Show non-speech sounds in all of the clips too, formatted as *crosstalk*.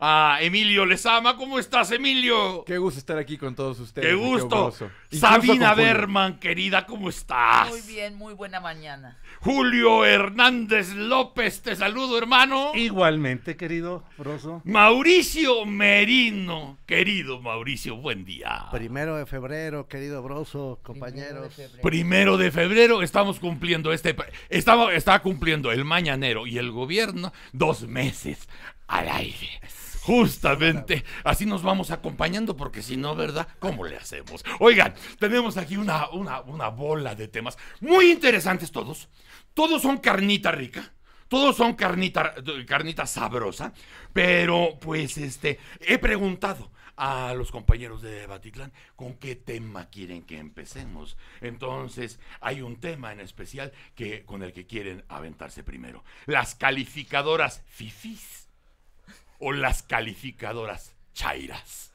a Emilio Lezama. ¿Cómo estás, Emilio? Qué gusto estar aquí con todos ustedes. Qué gusto. Sabina Berman, querida, ¿cómo estás? Muy bien, muy buena mañana. Julio Hernández López, te saludo, hermano. Igualmente, querido Broso. Mauricio Merino, querido Mauricio, buen día. Primero de febrero, querido Broso, compañeros. Primero de, febrero, estamos cumpliendo este. Estaba, cumpliendo el mañanero y el gobierno dos meses al aire. Justamente, así nos vamos acompañando porque si no, ¿verdad? ¿Cómo le hacemos? Oigan, tenemos aquí una, una, bola de temas muy interesantes todos. Todos son carnita rica todos son carnita, carnita sabrosa, pero pues este, he preguntado a los compañeros de Batitlán con qué tema quieren que empecemos. Entonces, hay un tema en especial que, con el que quieren aventarse primero. Las calificadoras FIFIs o las calificadoras chairas.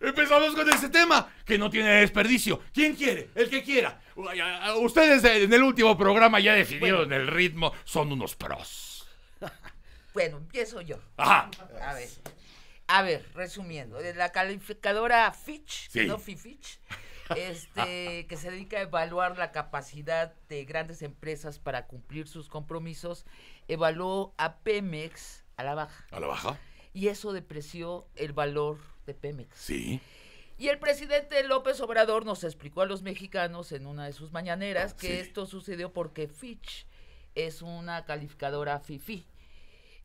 Empezamos con ese tema que no tiene desperdicio. ¿Quién quiere? El que quiera. Ustedes en el último programa ya decidieron el ritmo. Son unos pros. *laughs* bueno, empiezo yo. A ver. A ver, resumiendo, la calificadora Fitch, no este, *laughs* que se dedica a evaluar la capacidad de grandes empresas para cumplir sus compromisos, evaluó a Pemex a la baja. ¿A la baja? y eso depreció el valor de Pemex. Sí. Y el presidente López Obrador nos explicó a los mexicanos en una de sus mañaneras ah, que esto sucedió porque Fitch es una calificadora FIFI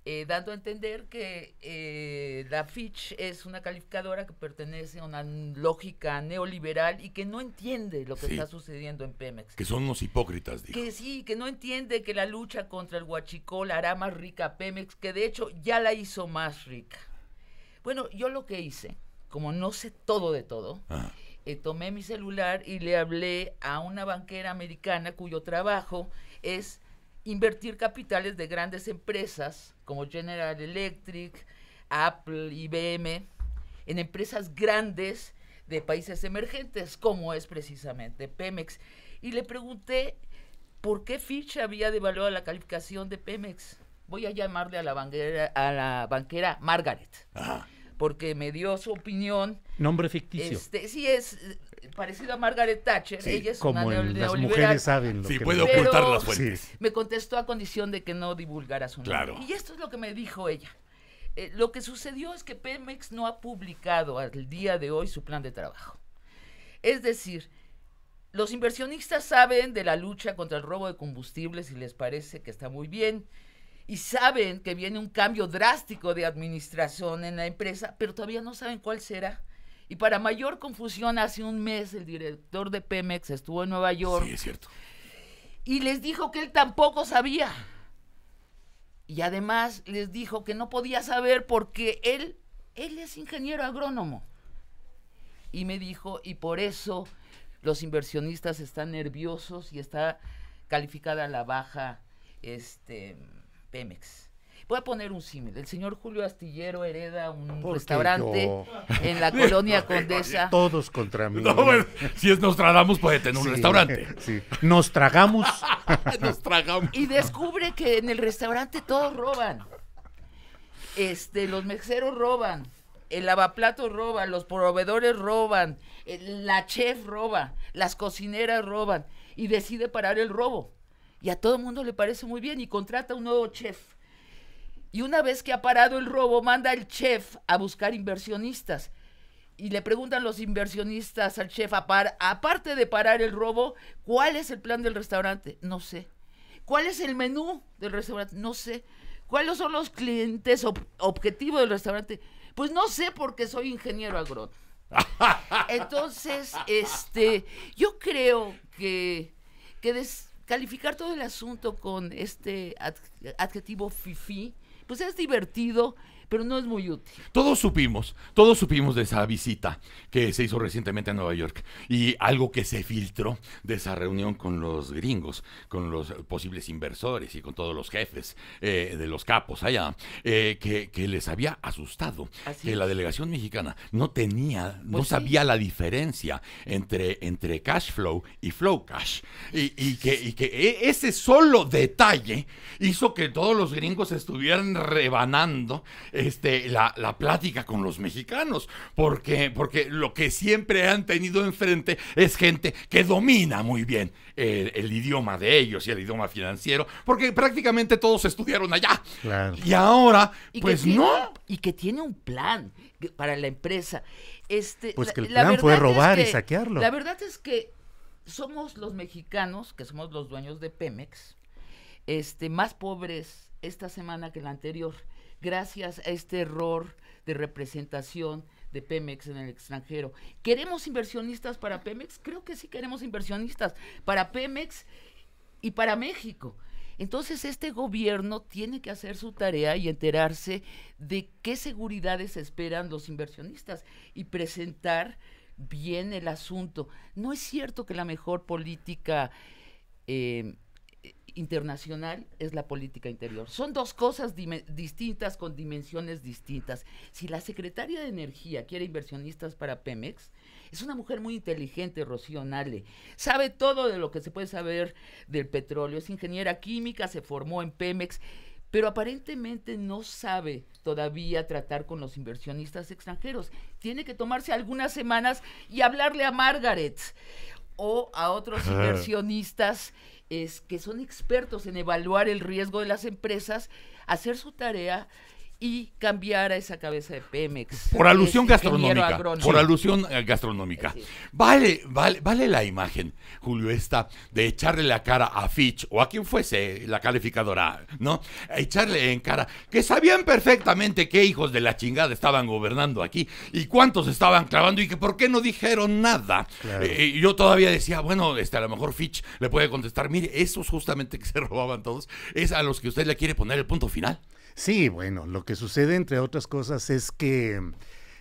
eh, dando a entender que eh, la Fitch es una calificadora que pertenece a una lógica neoliberal y que no entiende lo que está sucediendo en Pemex. Que son unos hipócritas, digo. Que sí, que no entiende que la lucha contra el huachicol hará más rica a Pemex, que de hecho ya la hizo más rica. Bueno, yo lo que hice, como no sé todo de todo, ah. eh, tomé mi celular y le hablé a una banquera americana cuyo trabajo es invertir capitales de grandes empresas como General Electric, Apple, IBM, en empresas grandes de países emergentes, como es precisamente Pemex. Y le pregunté por qué Fitch había devaluado la calificación de Pemex. Voy a llamarle a la banquera, a la banquera Margaret. Porque me dio su opinión. Nombre ficticio. Este, sí, es parecido a Margaret Thatcher, ella es como Las mujeres saben lo sí, que puede ocultar las fuentes. Me contestó a condición de que no divulgara su nombre. Claro. Y esto es lo que me dijo ella. Eh, lo que sucedió es que Pemex no ha publicado al día de hoy su plan de trabajo. Es decir, los inversionistas saben de la lucha contra el robo de combustibles y les parece que está muy bien. Y saben que viene un cambio drástico de administración en la empresa, pero todavía no saben cuál será y para mayor confusión, hace un mes el director de Pemex estuvo en Nueva York. Sí, es cierto. Y les dijo que él tampoco sabía. Y además les dijo que no podía saber porque él, él es ingeniero agrónomo. Y me dijo, y por eso los inversionistas están nerviosos y está calificada la baja este, Pemex. Voy a poner un símil. El señor Julio Astillero hereda un restaurante en la colonia *laughs* pues, Condesa. Todos contra mí. Pues, si es tragamos puede tener un restaurante. *laughs* Nos tragamos. Y descubre que en el restaurante todos roban. Este, los mexeros roban. El lavaplato roba, los proveedores roban, la chef roba, las cocineras roban y decide parar el robo. Y a todo el mundo le parece muy bien y contrata un nuevo chef y una vez que ha parado el robo, manda el chef a buscar inversionistas. Y le preguntan los inversionistas al chef, aparte de parar el robo, ¿cuál es el plan del restaurante? No sé. ¿Cuál es el menú del restaurante? No sé. ¿Cuáles son los clientes objetivos del restaurante? Pues no sé porque soy ingeniero agrónomo. *laughs* Entonces, este, yo creo que, que descalificar todo el asunto con este adjetivo fifi pues es divertido pero no es muy útil. Todos supimos, todos supimos de esa visita que se hizo recientemente a Nueva York y algo que se filtró de esa reunión con los gringos, con los posibles inversores y con todos los jefes eh, de los capos allá, eh, que, les había asustado que la delegación mexicana no tenía, no pues sabía la diferencia entre, entre cash flow y flow cash. Y, que, e, ese solo detalle hizo que todos los gringos estuvieran rebanando este, la, la, plática con los mexicanos, porque, porque lo que siempre han tenido enfrente es gente que domina muy bien el, idioma de ellos y el idioma financiero, porque prácticamente todos estudiaron allá. Y ahora, pues no. Y que tiene un plan para la empresa. Este, pues que el plan fue robar y saquearlo. La verdad es que somos los mexicanos, que somos los dueños de Pemex, este, más pobres esta semana que la anterior gracias a este error de representación de Pemex en el extranjero. ¿Queremos inversionistas para Pemex? Creo que sí queremos inversionistas para Pemex y para México. Entonces este gobierno tiene que hacer su tarea y enterarse de qué seguridades esperan los inversionistas y presentar bien el asunto. No es cierto que la mejor política eh, internacional es la política interior. Son dos cosas distintas con dimensiones distintas. Si la secretaria de Energía quiere inversionistas para Pemex, es una mujer muy inteligente, Rocío Nale. Sabe todo de lo que se puede saber del petróleo. Es ingeniera química, se formó en Pemex, pero aparentemente no sabe todavía tratar con los inversionistas extranjeros. Tiene que tomarse algunas semanas y hablarle a Margaret o a otros inversionistas es que son expertos en evaluar el riesgo de las empresas, hacer su tarea y cambiar a esa cabeza de Pemex. Por alusión gastronómica. Por alusión eh, gastronómica. Vale, vale, vale la imagen, Julio, esta de echarle la cara a Fitch o a quien fuese la calificadora, ¿no? Echarle en cara que sabían perfectamente qué hijos de la chingada estaban gobernando aquí y cuántos estaban clavando y que por qué no dijeron nada. Eh, y yo todavía decía, bueno, este, a lo mejor Fitch le puede contestar, mire, esos justamente que se *laughs* robaban todos es a los que usted le quiere poner el punto final. Sí, bueno, lo que sucede, entre otras cosas, es que mm,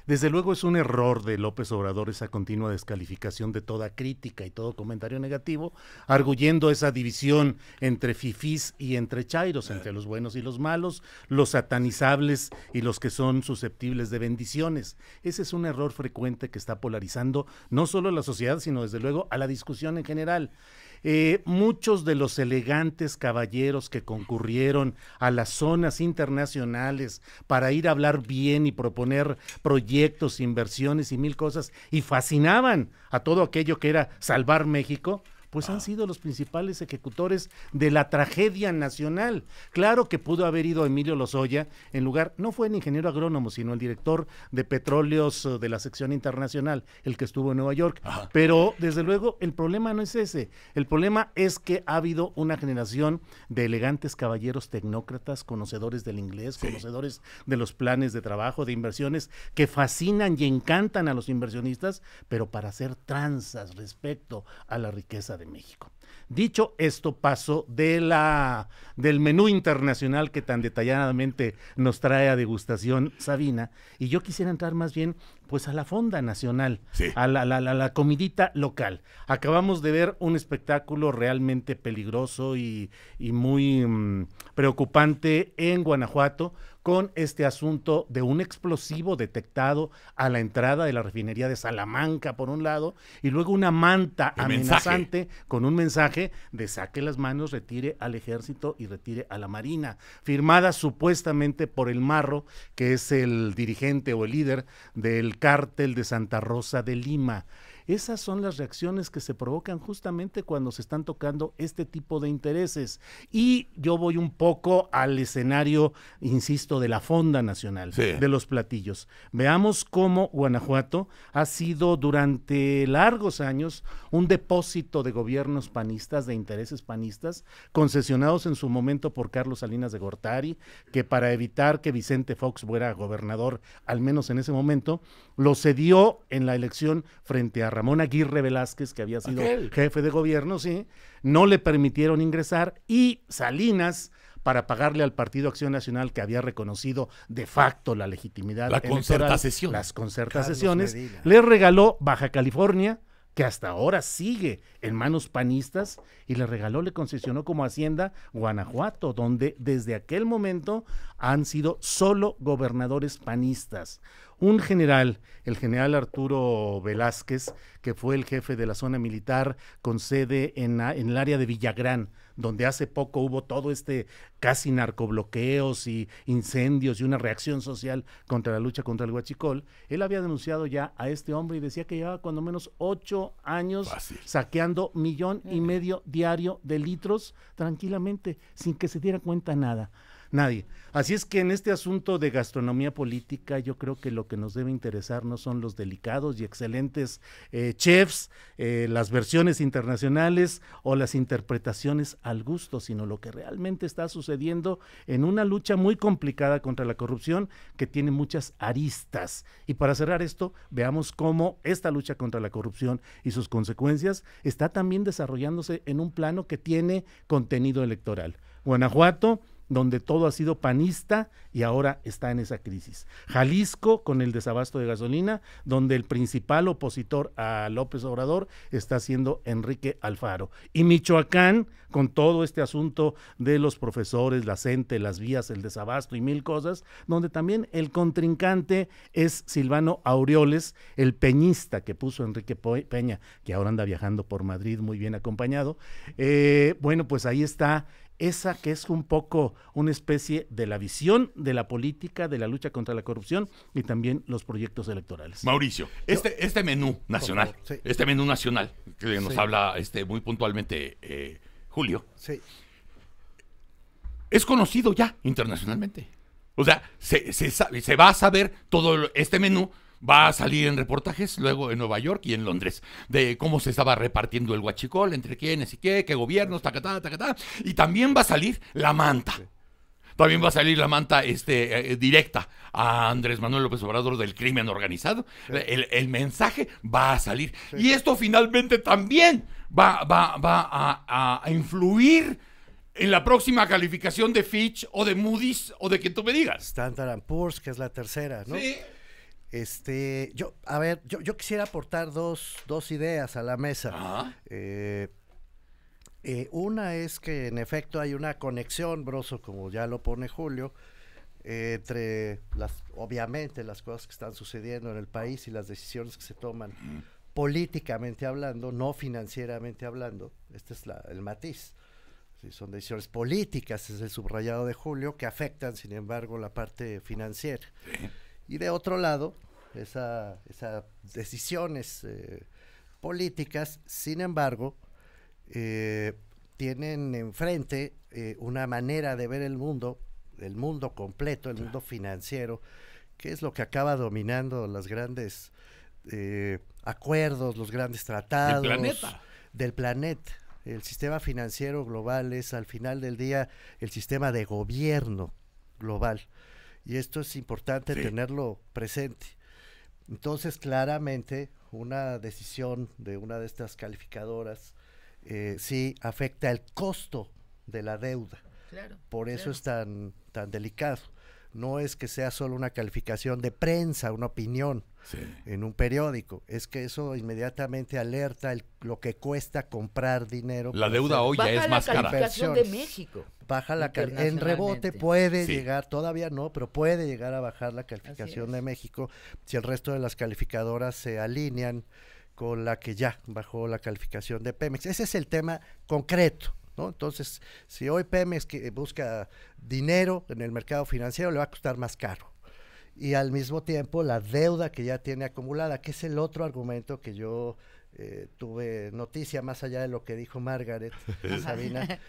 desde luego es un error de López Obrador esa continua descalificación de toda crítica y todo comentario negativo, arguyendo esa división entre fifís y entre chairos, entre los buenos y los malos, los satanizables y los que son susceptibles de bendiciones. Ese es un error frecuente que está polarizando no solo a la sociedad, sino desde luego a la discusión en general. Eh, muchos de los elegantes caballeros que concurrieron a las zonas internacionales para ir a hablar bien y proponer proyectos, inversiones y mil cosas, y fascinaban a todo aquello que era salvar México, pues han ah. sido los principales ejecutores de la tragedia nacional. Claro que pudo haber ido Emilio Lozoya en lugar, no fue el ingeniero agrónomo, sino el director de petróleos eh, de la sección internacional, el que estuvo en Nueva York. Pero desde luego el problema no es ese, el problema es que ha habido una generación de elegantes caballeros tecnócratas, conocedores del inglés, conocedores de los planes de trabajo, de inversiones, que fascinan y encantan a los inversionistas, pero para hacer tranzas respecto a la riqueza de México. Dicho esto, paso de la, del menú internacional que tan detalladamente nos trae a degustación Sabina, y yo quisiera entrar más bien pues a la fonda nacional, a la, la, comidita local. Acabamos de ver un espectáculo realmente peligroso y, muy mm, preocupante en Guanajuato con este asunto de un explosivo detectado a la entrada de la refinería de Salamanca, por un lado, y luego una manta amenazante con un mensaje de saque las manos, retire al ejército y retire a la marina, firmada supuestamente por el Marro, que es el dirigente o el líder del cártel de Santa Rosa de Lima. Esas son las reacciones que se provocan justamente cuando se están tocando este tipo de intereses. Y yo voy un poco al escenario, insisto, de la Fonda Nacional, de los platillos. Veamos cómo Guanajuato ha sido durante largos años un depósito de gobiernos panistas, de intereses panistas, concesionados en su momento por Carlos Salinas de Gortari, que para evitar que Vicente Fox fuera gobernador, al menos en ese momento, lo cedió en la elección frente a Ramón Aguirre Velázquez, que había sido jefe de gobierno, sí, no le permitieron ingresar y Salinas para pagarle al Partido Acción Nacional que había reconocido de facto la legitimidad la electoral, las concertas sesiones, le regaló Baja California, que hasta ahora sigue en manos panistas y le regaló, le concesionó como hacienda Guanajuato, donde desde aquel momento han sido solo gobernadores panistas. Un general, el general Arturo Velázquez, que fue el jefe de la zona militar con sede en, en el área de Villagrán, donde hace poco hubo todo este casi narcobloqueos y incendios y una reacción social contra la lucha contra el huachicol, él había denunciado ya a este hombre y decía que llevaba cuando menos ocho años saqueando millón y medio diario de litros tranquilamente, sin que se diera cuenta nada nadie. Así es que en este asunto de gastronomía política, yo creo que lo que nos debe interesar no son los delicados y excelentes eh, chefs, eh, las versiones internacionales o las interpretaciones al gusto, sino lo que realmente está sucediendo en una lucha muy complicada contra la corrupción que tiene muchas aristas. Y para cerrar esto, veamos cómo esta lucha contra la corrupción y sus consecuencias está también desarrollándose en un plano que tiene contenido electoral. Guanajuato donde todo ha sido panista y ahora está en esa crisis. Jalisco con el desabasto de gasolina, donde el principal opositor a López Obrador está siendo Enrique Alfaro. Y Michoacán con todo este asunto de los profesores, la gente las vías, el desabasto y mil cosas, donde también el contrincante es Silvano Aureoles, el peñista que puso Enrique Peña, que ahora anda viajando por Madrid muy bien acompañado. Eh, bueno, pues ahí está esa que es un poco una especie de la visión de la política, de la lucha contra la corrupción y también los proyectos electorales. Mauricio, este, este menú nacional, este menú nacional que nos habla este, muy puntualmente eh, Julio, sí. es conocido ya internacionalmente. O sea, se, se, se va a saber todo este menú Va a salir en reportajes luego en Nueva York y en Londres de cómo se estaba repartiendo el guachicol, entre quiénes y qué, qué gobiernos, tacatá, tacatá. Y también va a salir la manta. También va a salir la manta este, eh, eh, directa a Andrés Manuel López Obrador del crimen organizado. Eh, el, mensaje va a salir. Y esto finalmente también va, va, a, influir en la próxima calificación de Fitch o de Moody's o de quien tú me digas. Standard Poor's, que es la tercera, ¿no? Sí. Este, yo, a ver, yo, quisiera aportar dos, ideas a la mesa. Eh, eh, una es que en efecto hay una conexión, broso, como ya lo pone Julio, entre las, obviamente, las cosas que están sucediendo en el país y las decisiones que se toman políticamente hablando, no financieramente hablando. Este es la, el matiz. son decisiones políticas, es el subrayado de Julio, que afectan, sin embargo, la parte financiera. Sí. Y de otro lado, esas decisiones eh, políticas, sin embargo, eh, tienen enfrente eh, una manera de ver el mundo, el mundo completo, el mundo financiero, que es lo que acaba dominando los grandes acuerdos, los grandes tratados planeta. del planeta. El sistema financiero global es al final del día el sistema de gobierno global. Y esto es importante tenerlo presente. Entonces, claramente, una decisión de una de estas calificadoras eh, sí afecta el costo de la deuda. Por eso es tan, tan delicado. No es que sea solo una calificación de prensa, una opinión, en un periódico. Es que eso inmediatamente alerta lo que cuesta comprar dinero. La deuda hoy ya es más cara. Baja la calificación de México. Baja la En rebote puede llegar, todavía no, pero puede llegar a bajar la calificación de México si el resto de las calificadoras se alinean con la que ya bajó la calificación de Pemex. Ese es el tema concreto. Entonces, si hoy Pemex que busca dinero en el mercado financiero, le va a costar más caro y al mismo tiempo la deuda que ya tiene acumulada, que es el otro argumento que yo eh, tuve noticia más allá de lo que dijo Margaret *laughs* Sabina,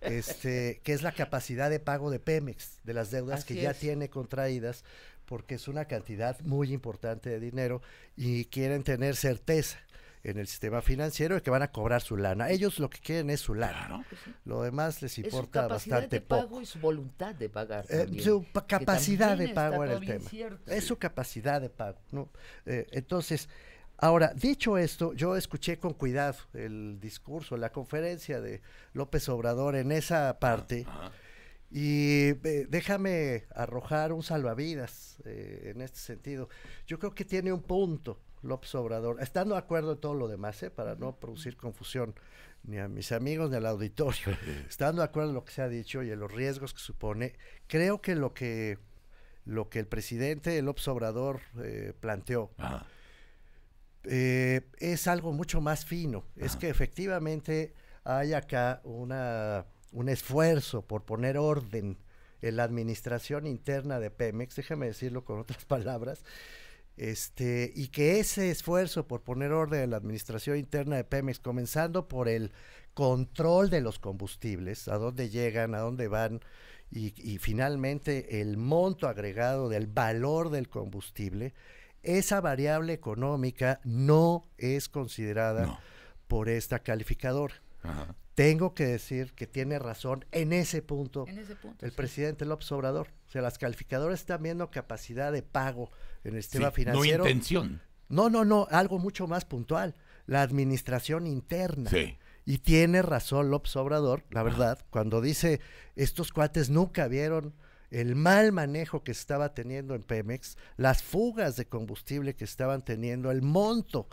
este, que es la capacidad de pago de Pemex, de las deudas que ya tiene contraídas, porque es una cantidad muy importante de dinero y quieren tener certeza en el sistema financiero y que van a cobrar su lana. Ellos lo que quieren es su lana. ¿no? Pues lo demás les importa es su capacidad de pago Y su voluntad de pagar. Eh, su capacidad de pago en el tema. Es su capacidad de pago. ¿no? Eh, entonces, ahora, dicho esto, yo escuché con cuidado el discurso, la conferencia de López Obrador en esa parte. Y déjame arrojar un salvavidas eh, en este sentido. Yo creo que tiene un punto. López Obrador, estando de acuerdo en todo lo demás, ¿eh? para no producir confusión ni a mis amigos ni al auditorio, *laughs* *laughs* estando de acuerdo en lo que se ha dicho y en los riesgos que supone, creo que lo que, lo que el presidente López Obrador eh, planteó eh, es algo mucho más fino. Es que efectivamente hay acá una, un esfuerzo por poner orden en la administración interna de Pemex, déjame decirlo con otras *laughs* palabras, este, y que ese esfuerzo por poner orden en la administración interna de Pemex, comenzando por el control de los combustibles, a dónde llegan, a dónde van, y, finalmente el monto agregado del valor del combustible, esa variable económica no es considerada por esta calificadora. Tengo que decir que tiene razón en ese punto, el presidente López Obrador sea, las calificadoras están viendo capacidad de pago en el sistema financiero. No intención. No, no, no, algo mucho más puntual. La administración interna. Sí. Y tiene razón López Obrador, la verdad, cuando dice, estos cuates nunca vieron el mal manejo que estaba teniendo en Pemex, las fugas de combustible que estaban teniendo, el monto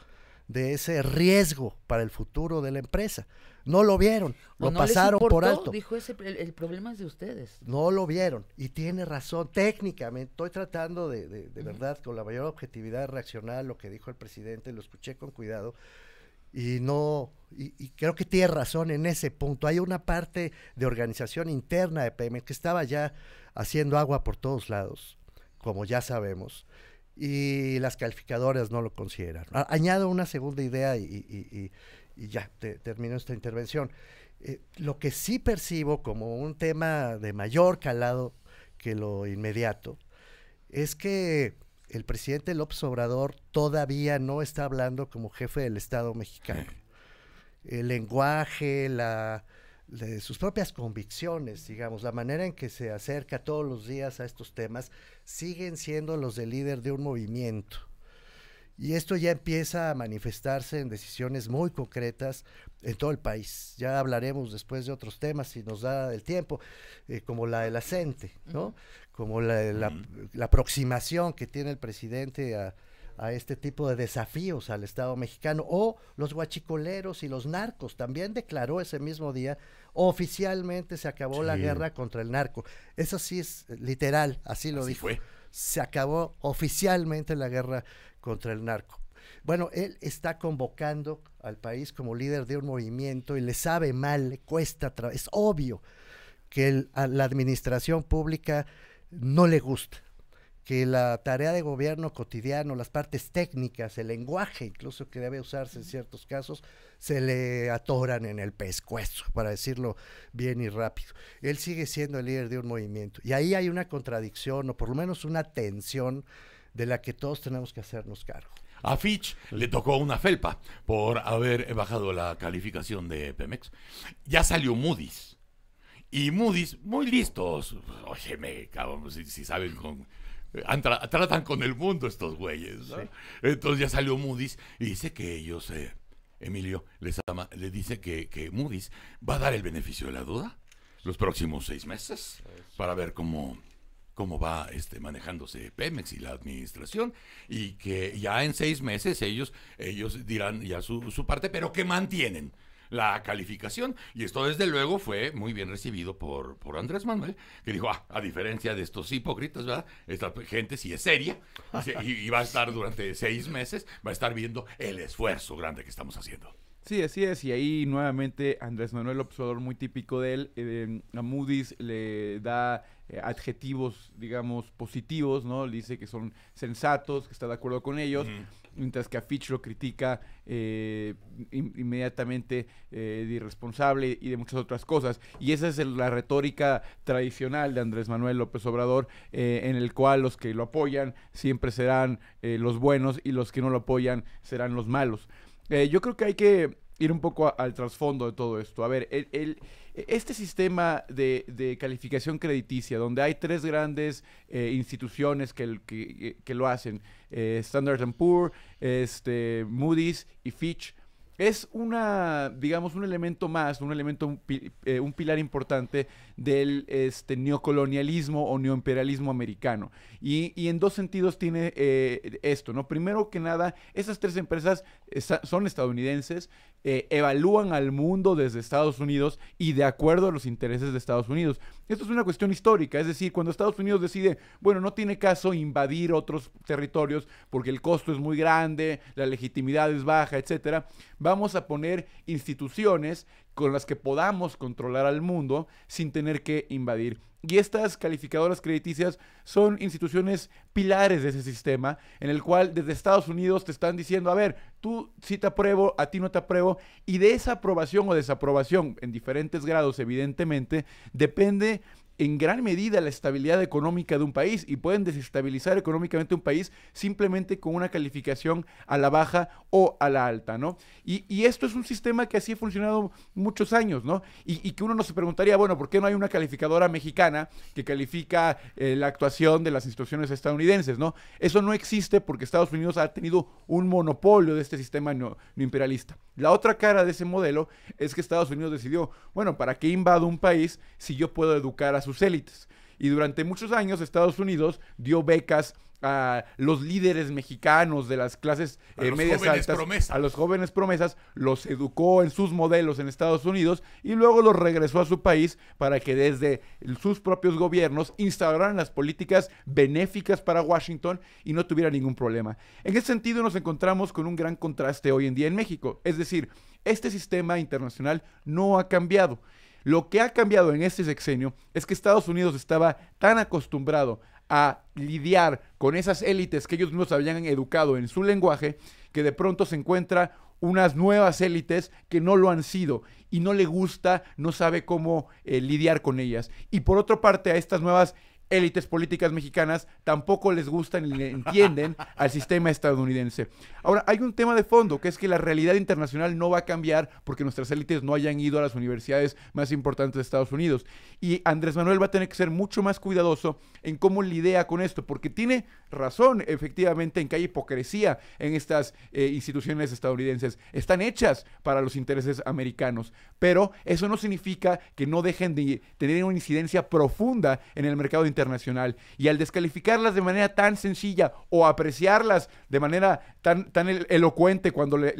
de ese riesgo para el futuro de la empresa. No lo vieron, lo pasaron por alto. Dijo ese, el, problema es de ustedes. No lo vieron y tiene razón. Técnicamente, estoy tratando de, de, verdad, con la mayor objetividad, reaccionar a lo que dijo el presidente, lo escuché con cuidado y no y, creo que tiene razón en ese punto. Hay una parte de organización interna de PM que estaba ya haciendo agua por todos lados, como ya sabemos, y las calificadoras no lo consideran. añado una segunda idea y, y ya, termino esta intervención. Eh, lo que sí percibo como un tema de mayor calado que lo inmediato es que el presidente López Obrador todavía no está hablando como jefe del Estado mexicano. El lenguaje, sus propias convicciones, digamos, la manera en que se acerca todos los días a estos temas, siguen siendo los del líder de un movimiento y esto ya empieza a manifestarse en decisiones muy concretas en todo el país. Ya hablaremos después de otros temas si nos da el tiempo, eh, como la del acente, ¿no? Como la, aproximación que tiene el presidente a, este tipo de desafíos al Estado mexicano o los guachicoleros y los narcos. También declaró ese mismo día, oficialmente se acabó la guerra contra el narco. Eso sí es literal, así lo dijo se acabó oficialmente la guerra contra el narco. Bueno, él está convocando al país como líder de un movimiento y le sabe mal, le cuesta, es obvio que a la administración pública no le gusta que la tarea de gobierno cotidiano, las partes técnicas, el lenguaje incluso que debe usarse en ciertos casos, se le atoran en el pescuezo, para decirlo bien y rápido. Él sigue siendo el líder de un movimiento. Y ahí hay una contradicción, o por lo menos una tensión, de la que todos tenemos que hacernos cargo. A Fitch le tocó una felpa por haber bajado la calificación de Pemex. Ya salió Moody's. Y Moody's, muy listos, óyeme, cabrón, si saben con tratan con el mundo estos güeyes. Entonces ya salió Moody's y dice que ellos, eh, Emilio, les, dice que, que, Moody's va a dar el beneficio de la duda los próximos seis meses para ver cómo, cómo va este, manejándose Pemex y la administración y que ya en seis meses ellos, ellos dirán ya su, su parte, pero que mantienen la calificación. Y esto desde luego fue muy bien recibido por, por Andrés Manuel, que dijo, ah, a diferencia de estos hipócritas, ¿verdad? Esta gente sí es seria y, va a estar durante seis meses, va a estar viendo el esfuerzo grande que estamos haciendo. Sí, así es. Y ahí nuevamente Andrés Manuel, observador muy típico de él, eh, a Moody's le da eh, adjetivos, digamos, positivos, ¿no? Le dice que son sensatos, que está de acuerdo con ellos mientras que a lo critica eh, inmediatamente eh, de irresponsable y de muchas otras cosas. Y esa es la retórica tradicional de Andrés Manuel López Obrador, eh, en el cual los que lo apoyan siempre serán los buenos y los que no lo apoyan serán los malos. yo creo que hay que ir un poco al trasfondo de todo esto. A ver, este sistema de, calificación crediticia, donde hay tres grandes eh, instituciones que, lo hacen, eh, Standard Poor's, este, Moody's y Fitch, es una, digamos, un elemento más, un elemento, un eh, pilar importante del este, neocolonialismo o neoimperialismo americano. Y, y en dos sentidos tiene eh, esto, ¿no? Primero que nada, esas tres empresas son estadounidenses, eh, evalúan al mundo desde Estados Unidos y de acuerdo a los intereses de Estados Unidos. Esto es una cuestión histórica, es decir, cuando Estados Unidos decide, bueno, no tiene caso invadir otros territorios porque el costo es muy grande, la legitimidad es baja, etcétera, vamos a poner instituciones con las que podamos controlar al mundo sin tener que invadir. Y estas calificadoras crediticias son instituciones pilares de ese sistema, en el cual desde Estados Unidos te están diciendo, a ver, tú sí te apruebo, a ti no te apruebo, y de esa aprobación o desaprobación, en diferentes grados evidentemente, depende en gran medida la estabilidad económica de un país y pueden desestabilizar económicamente un país simplemente con una calificación a la baja o a la alta, ¿no? Y, y esto es un sistema que así ha funcionado muchos años, ¿no? Y, y, que uno no se preguntaría, bueno, ¿por qué no hay una calificadora mexicana que califica eh, la actuación de las instituciones estadounidenses, ¿no? Eso no existe porque Estados Unidos ha tenido un monopolio de este sistema no, imperialista. La otra cara de ese modelo es que Estados Unidos decidió, bueno, ¿para qué invado un país si yo puedo educar a sus élites. Y durante muchos años Estados Unidos dio becas a los líderes mexicanos de las clases eh, medias altas, a los jóvenes promesas, los educó en sus modelos en Estados Unidos y luego los regresó a su país para que desde sus propios gobiernos instauraran las políticas benéficas para Washington y no tuviera ningún problema. En ese sentido nos encontramos con un gran contraste hoy en día en México, es decir, este sistema internacional no ha cambiado. Lo que ha cambiado en este sexenio es que Estados Unidos estaba tan acostumbrado a lidiar con esas élites que ellos mismos habían educado en su lenguaje, que de pronto se encuentra unas nuevas élites que no lo han sido y no le gusta, no sabe cómo eh, lidiar con ellas. Y por otra parte, a estas nuevas élites políticas mexicanas tampoco les gustan ni le entienden al sistema estadounidense. Ahora, hay un tema de fondo, que es que la realidad internacional no va a cambiar porque nuestras élites no hayan ido a las universidades más importantes de Estados Unidos. Y Andrés Manuel va a tener que ser mucho más cuidadoso en cómo lidia con esto, porque tiene razón, efectivamente, en que hay hipocresía en estas eh, instituciones estadounidenses. Están hechas para los intereses americanos, pero eso no significa que no dejen de tener una incidencia profunda en el mercado internacional internacional. Y al descalificarlas de manera tan sencilla o apreciarlas de manera tan, tan elocuente cuando le,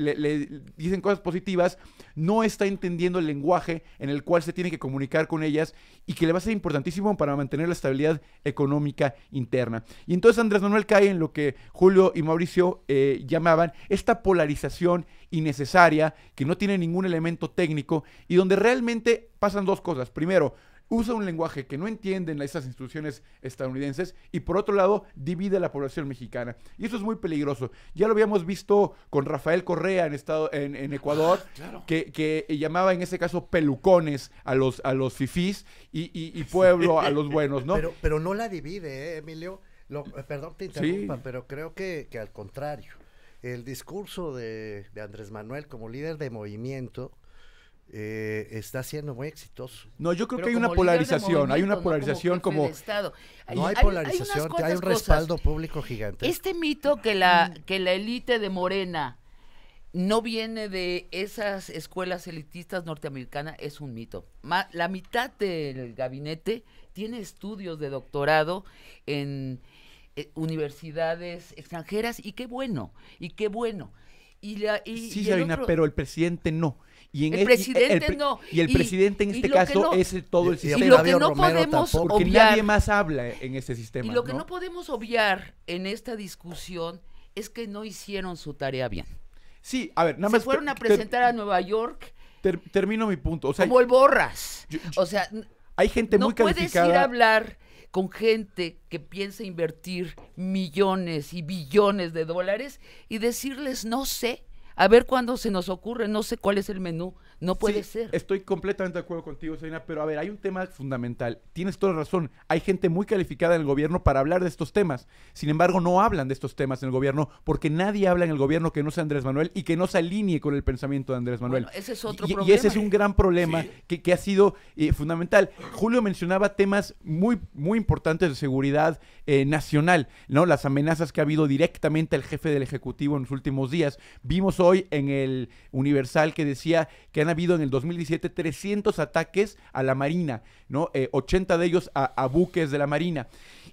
dicen cosas positivas, no está entendiendo el lenguaje en el cual se tiene que comunicar con ellas y que le va a ser importantísimo para mantener la estabilidad económica interna. Y entonces Andrés Manuel cae en lo que Julio y Mauricio eh, llamaban esta polarización innecesaria que no tiene ningún elemento técnico y donde realmente pasan dos cosas. Primero, usa un lenguaje que no entienden esas instituciones estadounidenses y por otro lado divide a la población mexicana. Y eso es muy peligroso. Ya lo habíamos visto con Rafael Correa en, estado, en, Ecuador, ah, que, que, llamaba en ese caso pelucones a los, a los fifís y, pueblo a los buenos, ¿no? *laughs* Pero, pero no la divide, ¿eh, Emilio. Lo, eh, perdón te interrumpa, pero creo que, al contrario. El discurso de, de Andrés Manuel como líder de movimiento eh, está siendo muy exitoso. No, yo creo que hay una polarización, hay una polarización como... no hay, polarización, hay, un respaldo público gigante. Este mito que la, mm. que la élite de Morena no viene de esas escuelas elitistas norteamericanas es un mito. la mitad del gabinete tiene estudios de doctorado en eh, universidades extranjeras y qué bueno, y qué bueno. Y la, sí, pero el presidente no. Y el, presidente Y el presidente en este caso es todo el sistema. Y lo que no podemos Porque nadie más habla en ese sistema. Y lo que ¿no? podemos obviar en esta discusión es que no hicieron su tarea bien. Sí, a ver, nada Se fueron a presentar a Nueva York. termino mi punto. O sea, como el Borras. o sea, hay gente muy No puedes ir a hablar con gente que piensa invertir millones y billones de dólares y decirles no sé a ver cuándo se nos ocurre, no sé cuál es el menú, no puede ser. Estoy completamente de acuerdo contigo, Selena, pero a ver, hay un tema fundamental. Tienes toda razón. Hay gente muy calificada en el gobierno para hablar de estos temas. Sin embargo, no hablan de estos temas en el gobierno porque nadie habla en el gobierno que no sea Andrés Manuel y que no se alinee con el pensamiento de Andrés Manuel. ese es otro problema. Y ese es un gran problema que, ha sido eh, fundamental. Julio mencionaba temas muy, muy importantes de seguridad eh, nacional, ¿no? Las amenazas que ha habido directamente al jefe del Ejecutivo en los últimos días. Vimos hoy en el Universal que decía que han habido en el 2017 300 ataques a la Marina, ¿no? 80 eh, de ellos a, buques de la Marina.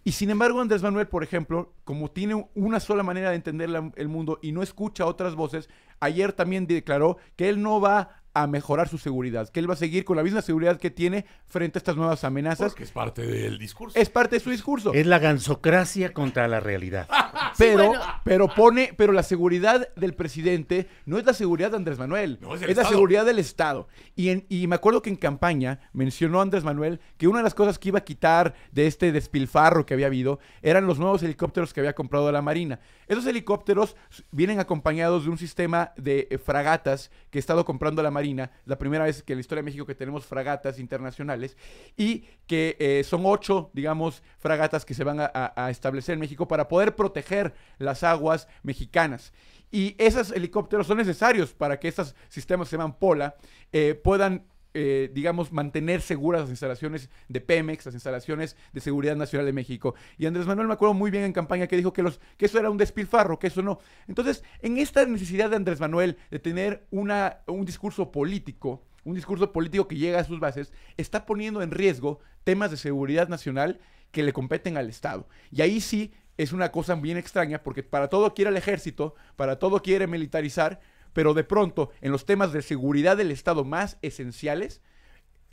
Y sin embargo, Andrés Manuel, por ejemplo, como tiene una sola manera de entender el mundo y no escucha otras voces, ayer también declaró que él no va a mejorar su seguridad, que él va a seguir con la misma seguridad que tiene frente a estas nuevas amenazas. Porque es parte del discurso. Es parte de su discurso. Es la gansocracia contra la realidad. *laughs* pero, pero pone, pero la seguridad del presidente no es la seguridad de Andrés Manuel, es, la seguridad del Estado. Y, y me acuerdo que en campaña mencionó Andrés Manuel que una de las cosas que iba a quitar de este despilfarro que había habido eran los nuevos helicópteros que había comprado la Marina. Esos helicópteros vienen acompañados de un sistema de eh, fragatas que ha estado comprando la Marina, la primera vez que en la historia de México que tenemos fragatas internacionales y que eh, son ocho, digamos, fragatas que se van a, establecer en México para poder proteger las aguas mexicanas. Y esos helicópteros son necesarios para que estos sistemas se llaman POLA eh, puedan eh, digamos, mantener seguras las instalaciones de Pemex, las instalaciones de Seguridad Nacional de México. Y Andrés Manuel me acuerdo muy bien en campaña que dijo que, los, que eso era un despilfarro, que eso no. Entonces, en esta necesidad de Andrés Manuel de tener una, un discurso político, un discurso político que llega a sus bases, está poniendo en riesgo temas de seguridad nacional que le competen al Estado. Y ahí sí es una cosa bien extraña, porque para todo quiere el ejército, para todo quiere militarizar, pero de pronto en los temas de seguridad del Estado más esenciales,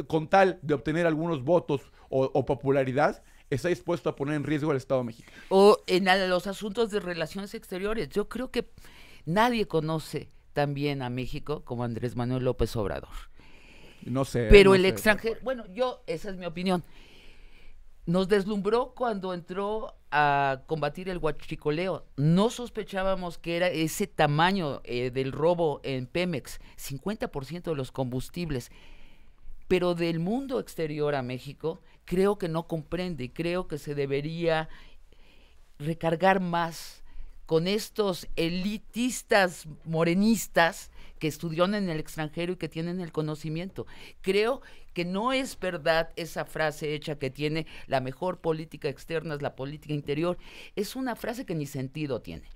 con tal de obtener algunos votos o, popularidad, está dispuesto a poner en riesgo al Estado México. O en los asuntos de relaciones exteriores. Yo creo que nadie conoce tan bien a México como Andrés Manuel López Obrador. No sé. Pero el extranjero, bueno, yo, esa es mi opinión. Nos deslumbró cuando entró a combatir el huachicoleo. No sospechábamos que era ese tamaño eh, del robo en Pemex, 50% de los combustibles. Pero del mundo exterior a México, creo que no comprende creo que se debería recargar más con estos elitistas morenistas que estudiaron en el extranjero y que tienen el conocimiento. Creo que no es verdad esa frase hecha que tiene la mejor política externa es la política interior. Es una frase que ni sentido tiene.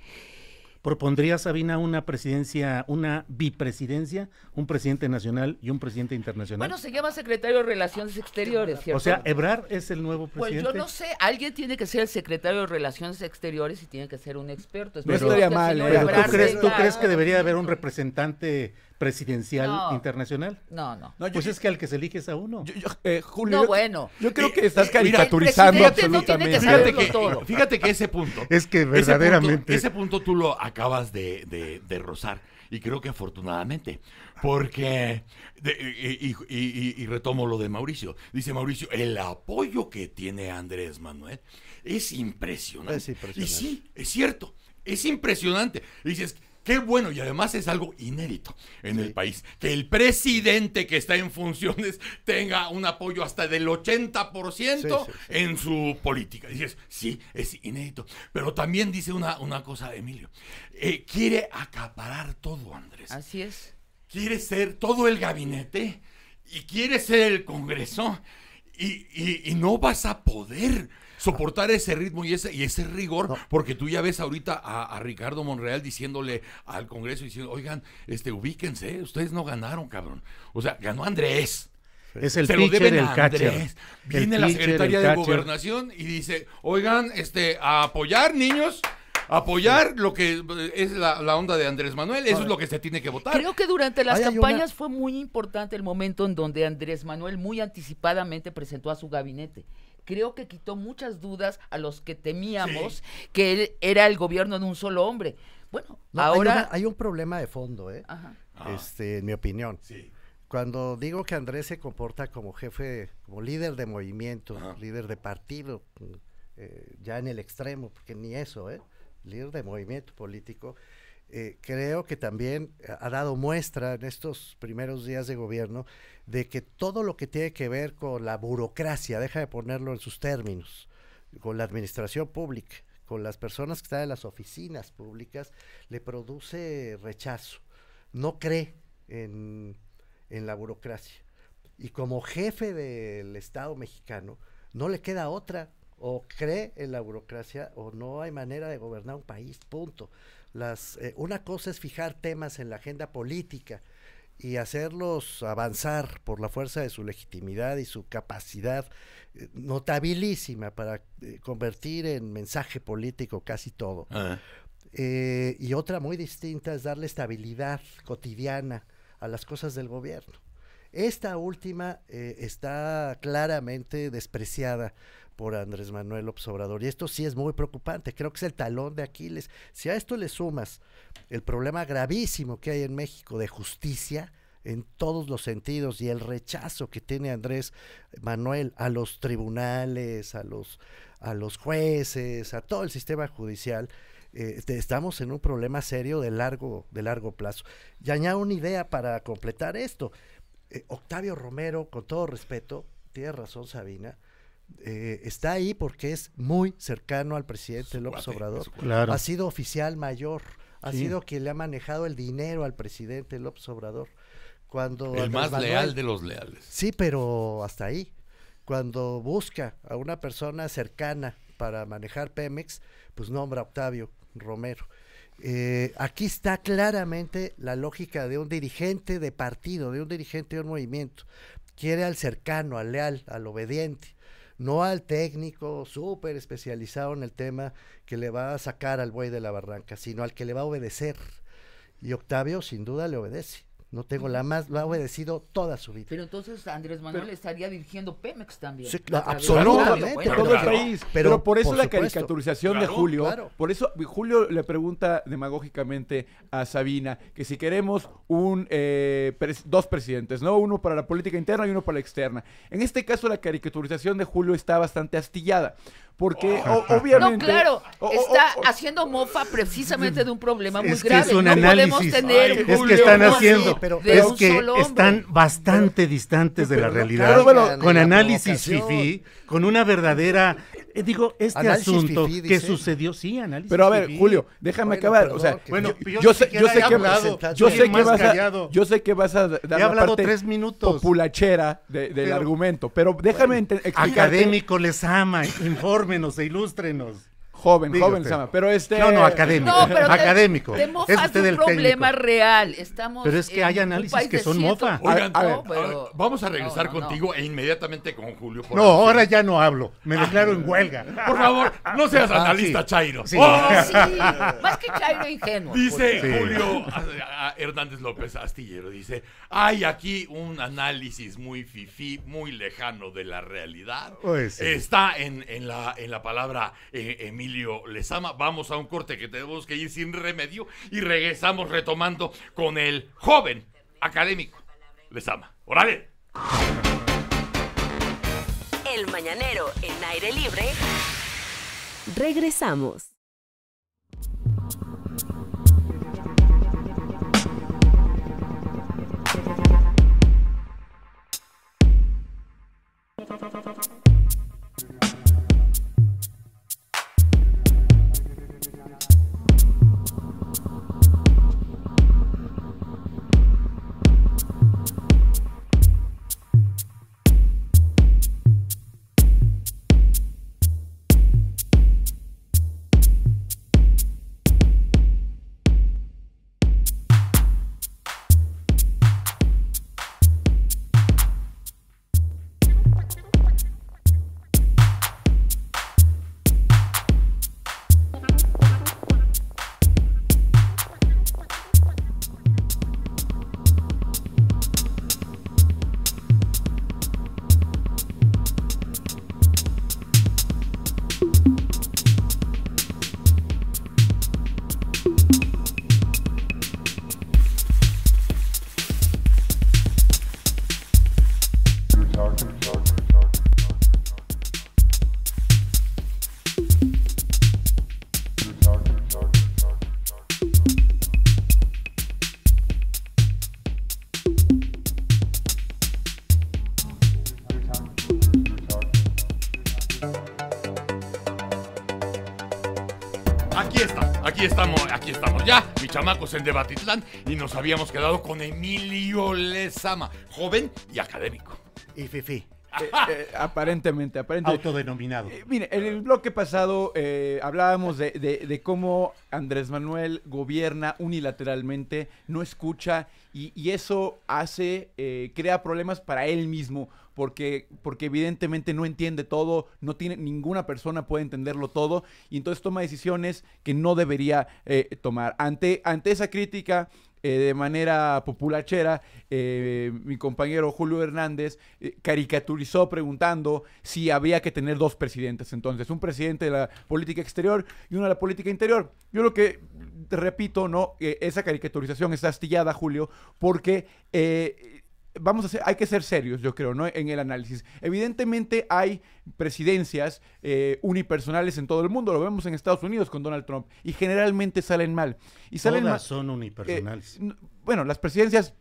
¿Propondría Sabina una presidencia, una bipresidencia, un presidente nacional y un presidente internacional? Bueno, se llama secretario de Relaciones Exteriores, ¿cierto? O sea, Ebrar es el nuevo presidente. Pues yo no sé, alguien tiene que ser el secretario de Relaciones Exteriores y tiene que ser un experto. no estaría mal, ¿eh? crees, ¿tú crees que debería haber un representante? presidencial internacional. No, no. pues es que al que se elige es a uno. Eh, no, bueno. Yo creo eh, que estás caricaturizando absolutamente. fíjate, que, ese punto. Es que verdaderamente. Ese punto, tú lo acabas de, de, de rozar y creo que afortunadamente, porque, y, retomo lo de Mauricio, dice Mauricio, el apoyo que tiene Andrés Manuel es impresionante. Y sí, es cierto, es impresionante. dices, Qué bueno, y además es algo inédito en el país, que el presidente que está en funciones *laughs* tenga un apoyo hasta del 80% en su política. dices, sí, es inédito. Pero también dice una, una cosa, Emilio, eh, quiere acaparar todo, Andrés. Así es. Quiere ser todo el gabinete y quiere ser el Congreso y no vas a poder soportar ese ritmo y ese, y ese rigor, porque tú ya ves ahorita a, Ricardo Monreal diciéndole al Congreso, diciendo, oigan, este, ubíquense, ustedes no ganaron, cabrón. O sea, ganó Andrés. Es el líder del cacho. Viene la Secretaría de Gobernación y dice, oigan, este, a apoyar, niños apoyar lo que es la, onda de Andrés Manuel, eso es lo que se tiene que votar. Creo que durante las campañas fue muy importante el momento en donde Andrés Manuel muy anticipadamente presentó a su gabinete creo que quitó muchas dudas a los que temíamos que él era el gobierno de un solo hombre. Bueno, ahora... Hay, un problema de fondo, ¿eh? Ah. Este, en mi opinión. Cuando digo que Andrés se comporta como jefe, como líder de movimiento, líder de partido, eh, ya en el extremo, porque ni eso, ¿eh? Líder de movimiento político. Eh, creo que también ha dado muestra en estos primeros días de gobierno de que todo lo que tiene que ver con la burocracia, deja de ponerlo en sus términos, con la administración pública, con las personas que están en las oficinas públicas, le produce rechazo. No cree en, la burocracia. Y como jefe del Estado mexicano, no le queda otra. O cree en la burocracia o no hay manera de gobernar un país, punto. Las, eh, una cosa es fijar temas en la agenda política, y hacerlos avanzar por la fuerza de su legitimidad y su capacidad eh, notabilísima para eh, convertir en mensaje político casi todo. Eh, y otra muy distinta es darle estabilidad cotidiana a las cosas del gobierno. Esta última está claramente despreciada por Andrés Manuel Obsobrador, Y esto sí es muy preocupante, creo que es el talón de Aquiles. Si a esto le sumas el problema gravísimo que hay en México de justicia, en todos los sentidos y el rechazo que tiene Andrés Manuel a los tribunales, a los, a los jueces, a todo el sistema judicial, eh, estamos en un problema serio de largo, de largo plazo. Y añado una idea para completar esto. Eh, Octavio Romero, con todo respeto, tiene razón Sabina, eh, está ahí porque es muy cercano al presidente López Obrador. Ha sido oficial mayor, ha sido quien le ha manejado el dinero al presidente López Obrador. Cuando el más leal de los leales. Sí, pero hasta ahí. Cuando busca a una persona cercana para manejar Pemex, pues nombra a Octavio Romero. Eh, aquí está claramente la lógica de un dirigente de partido, de un dirigente de un movimiento. Quiere al cercano, al leal, al obediente no al técnico súper especializado en el tema que le va a sacar al buey de la barranca, sino al que le va a obedecer. Y Octavio sin duda le obedece. No tengo la más, lo ha obedecido toda su vida. Pero entonces Andrés Manuel estaría dirigiendo Pemex también. absolutamente. todo el país. Pero, por eso la caricaturización de Julio. Por eso Julio le pregunta demagógicamente a Sabina que si queremos un eh, dos presidentes, ¿no? Uno para la política interna y uno para la externa. En este caso la caricaturización de Julio está bastante astillada porque oh. *laughs* obviamente claro está haciendo mofa precisamente de un problema muy es que grave no podemos tener es que están haciendo pero, es que están bastante distantes de la realidad. Bueno, con análisis fifi con una verdadera. Eh, digo, este asunto que sucedió, sí, análisis. Pero a ver, Julio, déjame acabar. o sea, yo, sé, yo sé que vas a, yo sé que vas a dar he tres minutos. populachera del argumento, pero déjame bueno, Académico les ama, infórmenos e ilústrenos. Joven, joven se llama, pero este... No, no, académico, académico. Este es un problema real, estamos Pero es que hay análisis que son mofa. Oigan, vamos a regresar contigo e inmediatamente con Julio. no, ahora ya no hablo, me ah. declaro en huelga. Por favor, no seas ah, analista, Chairo. Oh. Ah, más que Chairo ingenuo. Dice Julio Hernández López Astillero, dice, hay aquí un análisis muy fifí, muy lejano de la realidad. Está en, en, la, en la palabra eh, les Lezama. Vamos a un corte que tenemos que ir sin remedio y regresamos retomando con el joven académico Lezama. ¡Órale! El mañanero en aire libre. Regresamos. aquí estamos ya, mis chamacos en Debatitlán, y nos habíamos quedado con Emilio Lezama, joven y académico. Y Fifi. Eh, eh, aparentemente, aparentemente. Autodenominado. Eh, mire, en el bloque pasado hablábamos de, cómo Andrés Manuel gobierna unilateralmente, no escucha y, y eso hace, crea problemas para él mismo porque, porque evidentemente no entiende todo, no tiene, ninguna persona puede entenderlo todo, y entonces toma decisiones que no debería eh, tomar. Ante, ante esa crítica, eh, de manera populachera, eh, mi compañero Julio Hernández eh, caricaturizó preguntando si había que tener dos presidentes. Entonces, un presidente de la política exterior y uno de la política interior. Yo lo que repito, ¿no? esa caricaturización está astillada, Julio, porque vamos a hay que ser serios, yo creo, ¿no? En el análisis. Evidentemente hay presidencias eh, unipersonales en todo el mundo, lo vemos en Estados Unidos con Donald Trump, y generalmente salen mal. Y salen son unipersonales. Eh, bueno, las presidencias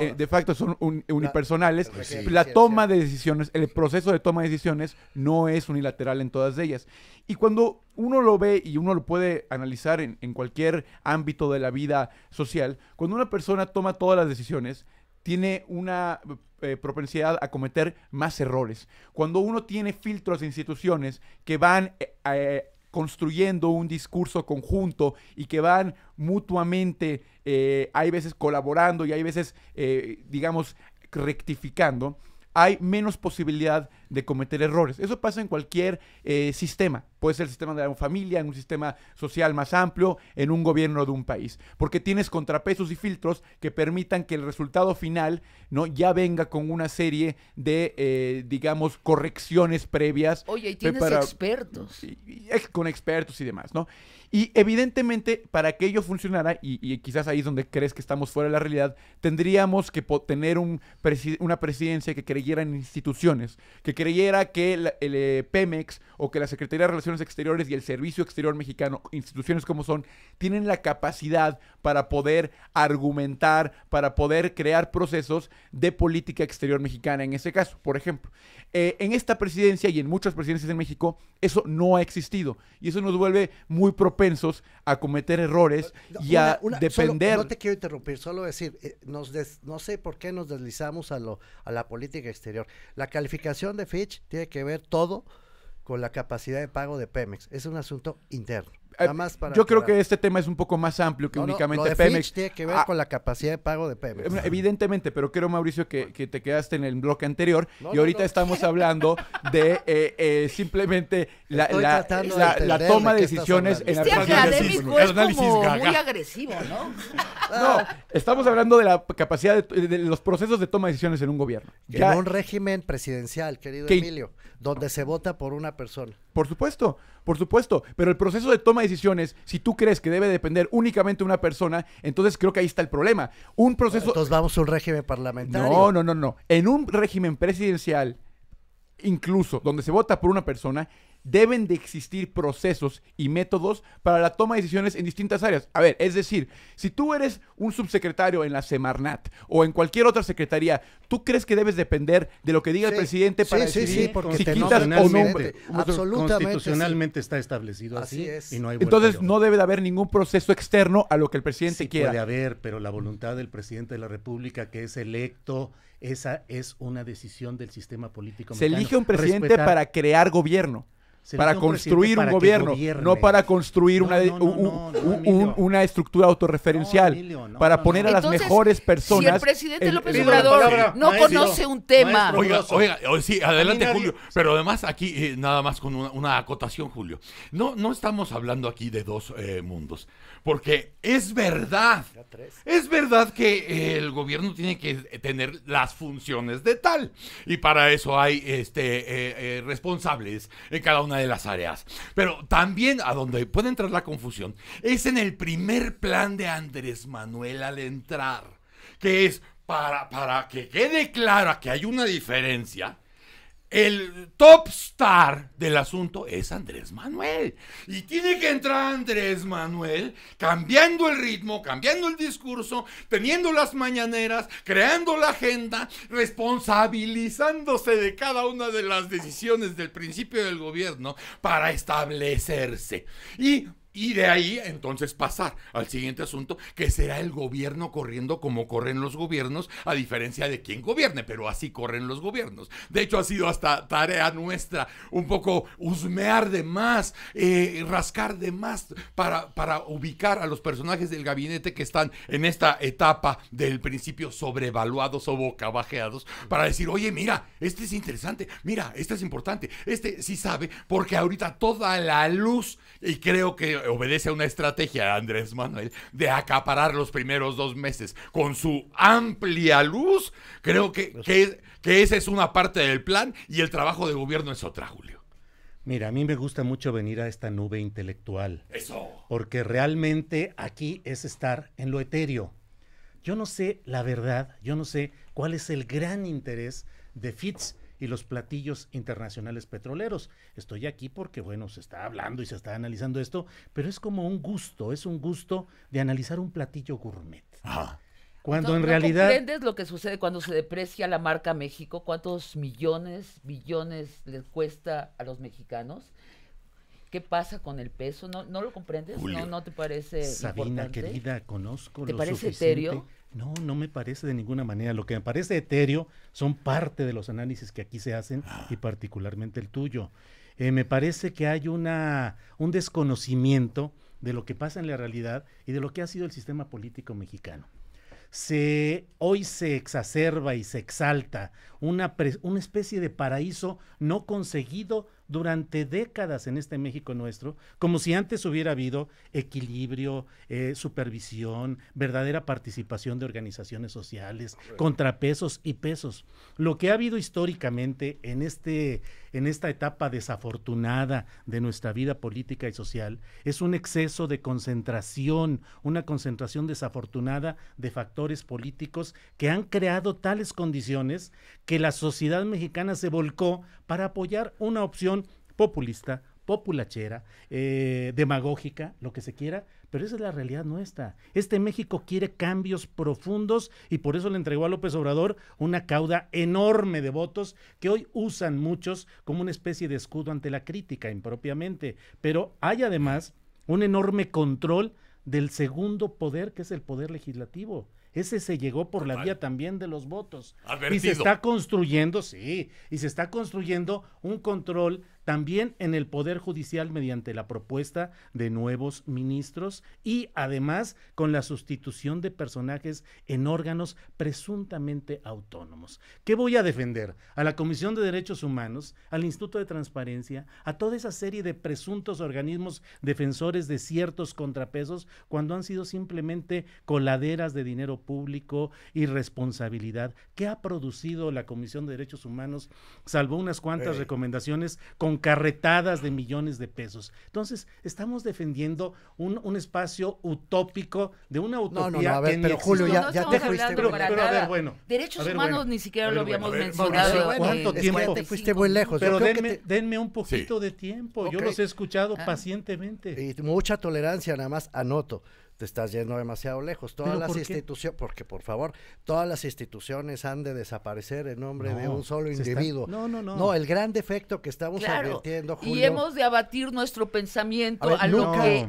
eh, de facto son unipersonales. La, toma de decisiones, el proceso de toma de decisiones no es unilateral en todas ellas. Y cuando uno lo ve y uno lo puede analizar en, en cualquier ámbito de la vida social, cuando una persona toma todas las decisiones, tiene una eh, propensidad a cometer más errores. Cuando uno tiene filtros de instituciones que van eh, eh, construyendo un discurso conjunto y que van mutuamente, hay veces colaborando y hay veces, digamos, rectificando, hay menos posibilidad de cometer errores. Eso pasa en cualquier eh, sistema. Puede ser el sistema de la familia, en un sistema social más amplio, en un gobierno de un país. Porque tienes contrapesos y filtros que permitan que el resultado final ¿no? ya venga con una serie de, eh, digamos, correcciones previas. Oye, y eh, tienes expertos. con expertos y demás, ¿no? Y evidentemente, para que ello funcionara, y, quizás ahí es donde crees que estamos fuera de la realidad, tendríamos que tener un una presidencia que creyera en instituciones, que creyera que el, eh, Pemex o que la Secretaría de Relaciones Exteriores y el Servicio Exterior Mexicano, instituciones como son, tienen la capacidad para poder argumentar, para poder crear procesos de política exterior mexicana en ese caso, por ejemplo. Eh, en esta presidencia y en muchas presidencias en México, eso no ha existido y eso nos vuelve muy propensos a cometer errores y a depender. no te quiero interrumpir, solo decir, eh, nos no sé por qué nos deslizamos a, lo, a la política exterior. La calificación de Fitch tiene que ver todo con la capacidad de pago de Pemex. Es un asunto interno. Eh, yo creo que este tema es un poco más amplio que únicamente no, tiene que ver ah, con la capacidad de pago de Pemex. Eh, evidentemente, pero creo, Mauricio, que, te quedaste en el bloque anterior y ahorita estamos hablando *laughs* de eh, eh, simplemente la, la, toma de decisiones en la este académico es como muy agresivo, ¿no? *laughs* no, estamos hablando de la capacidad de, los procesos de toma de decisiones en un gobierno. En un régimen presidencial, querido Emilio, donde se vota por una persona. Por supuesto, por supuesto. Pero el proceso de toma de decisiones, si tú crees que debe depender únicamente de una persona, entonces creo que ahí está el problema. Un proceso. Entonces vamos a un régimen parlamentario. No, no, no, no. En un régimen presidencial, incluso donde se vota por una persona, deben de existir procesos y métodos para la toma de decisiones en distintas áreas. A ver, es decir, si tú eres un subsecretario en la Semarnat o en cualquier otra secretaría, ¿tú crees que debes depender de lo que diga el presidente para decidir porque si quitas o no? Absolutamente. Constitucionalmente está establecido así, y no Entonces no debe de haber ningún proceso externo a lo que el presidente quiera. puede haber, pero la voluntad del presidente de la República que es electo esa es una decisión del sistema político. Se elige un presidente para crear gobierno para construir un gobierno, no para construir una, estructura autorreferencial, para poner a las mejores personas. Si el presidente López Obrador no conoce un tema. Oiga, oiga, eh, sí, adelante Julio, pero además aquí eh, nada más con una, acotación Julio. No, no estamos hablando aquí de dos eh, mundos porque es verdad. Es verdad que el gobierno tiene que tener las funciones de tal. Y para eso hay este, eh, eh, responsables en cada una de las áreas. Pero también a donde puede entrar la confusión es en el primer plan de Andrés Manuel al entrar. Que es para, para que quede clara que hay una diferencia el top star del asunto es Andrés Manuel. Y tiene que entrar Andrés Manuel cambiando el ritmo, cambiando el discurso, teniendo las mañaneras, creando la agenda, responsabilizándose de cada una de las decisiones del principio del gobierno para establecerse. Y y de ahí entonces pasar al siguiente asunto, que será el gobierno corriendo como corren los gobiernos, a diferencia de quién gobierne, pero así corren los gobiernos. De hecho, ha sido hasta tarea nuestra un poco husmear de más, eh, rascar de más para, para ubicar a los personajes del gabinete que están en esta etapa del principio sobrevaluados o bocabajeados, para decir, oye, mira, este es interesante, mira, este es importante, este sí sabe, porque ahorita toda la luz, y creo que obedece a una estrategia, Andrés Manuel, de acaparar los primeros dos meses con su amplia luz, creo que, pues que, que esa es una parte del plan y el trabajo de gobierno es otra, Julio. Mira, a mí me gusta mucho venir a esta nube intelectual. Eso. Porque realmente aquí es estar en lo etéreo. Yo no sé la verdad, yo no sé cuál es el gran interés de Fitz y los platillos internacionales petroleros. Estoy aquí porque, bueno, se está hablando y se está analizando esto, pero es como un gusto, es un gusto de analizar un platillo gourmet. Cuando en realidad. ¿Comprendes lo que sucede cuando se deprecia la marca México? ¿Cuántos millones, billones les cuesta a los mexicanos? ¿Qué pasa con el peso? ¿No, no lo comprendes? ¿No, ¿No te parece Sabina, querida, conozco ¿Te parece serio etéreo? No, no me parece de ninguna manera. Lo que me parece etéreo son parte de los análisis que aquí se hacen y ah. particularmente el tuyo. Eh, me parece que hay una, un desconocimiento de lo que pasa en la realidad y de lo que ha sido el sistema político mexicano. Se, hoy se exacerba y se exalta una, una especie de paraíso no conseguido durante décadas en este México nuestro, como si antes hubiera habido equilibrio, eh, supervisión, verdadera participación de organizaciones sociales, contrapesos y pesos. Lo que ha habido históricamente en, este, en esta etapa desafortunada de nuestra vida política y social es un exceso de concentración, una concentración desafortunada de factores políticos que han creado tales condiciones que la sociedad mexicana se volcó para apoyar una opción populista, populachera, eh, demagógica, lo que se quiera, pero esa es la realidad nuestra. Este México quiere cambios profundos y por eso le entregó a López Obrador una cauda enorme de votos que hoy usan muchos como una especie de escudo ante la crítica impropiamente. Pero hay además un enorme control del segundo poder, que es el poder legislativo ese se llegó por la vía también de los votos. Y se está construyendo, sí, y se está construyendo un control también en el Poder Judicial mediante la propuesta de nuevos ministros y además con la sustitución de personajes en órganos presuntamente autónomos. ¿Qué voy a defender? A la Comisión de Derechos Humanos, al Instituto de Transparencia, a toda esa serie de presuntos organismos defensores de ciertos contrapesos cuando han sido simplemente coladeras de dinero público y responsabilidad. ¿Qué ha producido la Comisión de Derechos Humanos? Salvo unas cuantas eh. recomendaciones con carretadas de millones de pesos. Entonces, estamos defendiendo un, un espacio utópico de una utopía. No, no, a ver, pero Julio, ya, ya te fuiste. Pero, a ver, bueno. Derechos humanos ni siquiera lo habíamos mencionado. ¿Cuánto tiempo? fuiste muy lejos. Pero denme, un poquito de tiempo. Yo los he escuchado ah. pacientemente. Y mucha tolerancia, nada más anoto te estás yendo demasiado lejos. Todas las instituciones, porque por favor, todas las instituciones han de desaparecer en nombre de un solo individuo. No, no, no. No, el gran defecto que estamos advirtiendo, Y hemos de abatir nuestro pensamiento a, nunca, lo que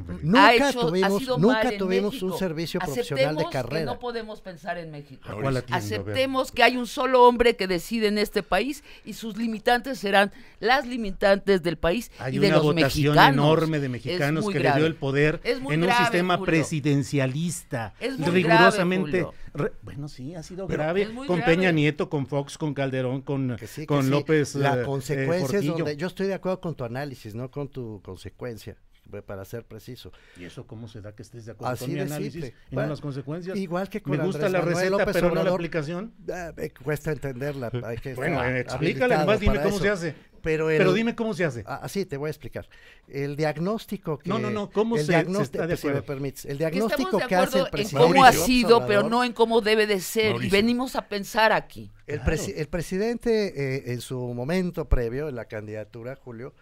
ha tuvimos, nunca tuvimos un servicio profesional de carrera. no podemos pensar en México. Aceptemos que hay un solo hombre que decide en este país y sus limitantes serán las limitantes del país hay y de los mexicanos. una votación enorme de mexicanos que le dio el poder en un sistema presidencial presidencialista, es muy rigurosamente. Grave, bueno, sí, ha sido grave con Peña Nieto, con Fox, con Calderón, con, sí, con López. La eh, eh, consecuencia es donde yo estoy de acuerdo con tu análisis, no con tu consecuencia eh, para ser preciso. ¿Y eso cómo se da que estés de acuerdo con mi análisis simple. y las consecuencias? Igual que con Me gusta la receta, pero no la aplicación. Ah, cuesta entenderla. *laughs* bueno, explícale, explícala, además dime cómo se hace. Pero, pero dime cómo se hace. Así ah, te voy a explicar. El diagnóstico que. No, no, no, ¿cómo el se, diagnóstico, pues, Si me El diagnóstico que hace el presidente. En cómo ha sido, pero no en cómo debe de ser. Y venimos a pensar aquí. El, el presidente, eh, en su momento previo, en la candidatura, Julio,